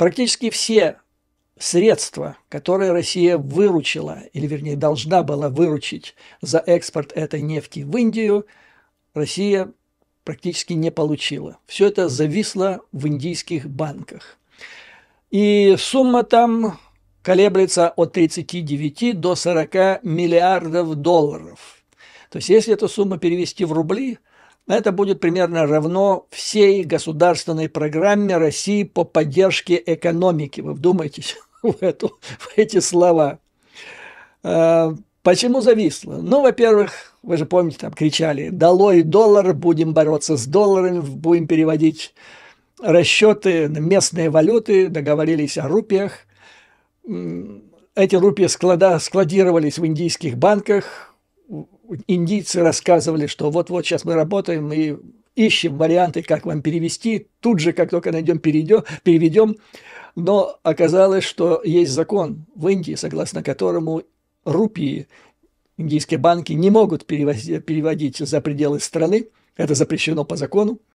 Практически все средства, которые Россия выручила, или вернее должна была выручить за экспорт этой нефти в Индию, Россия практически не получила. Все это зависло в индийских банках. И сумма там колеблется от 39 до 40 миллиардов долларов. То есть, если эту сумму перевести в рубли – это будет примерно равно всей государственной программе России по поддержке экономики. Вы вдумайтесь в, эту, в эти слова. А, почему зависло? Ну, во-первых, вы же помните, там кричали «Долой доллар, будем бороться с долларами, будем переводить расчеты на местные валюты, договорились о рупиях». Эти рупии склада, складировались в индийских банках, индийцы рассказывали, что вот-вот сейчас мы работаем и ищем варианты, как вам перевести, тут же, как только найдем, перейдем, переведем. Но оказалось, что есть закон в Индии, согласно которому рупии индийские банки не могут переводить за пределы страны, это запрещено по закону.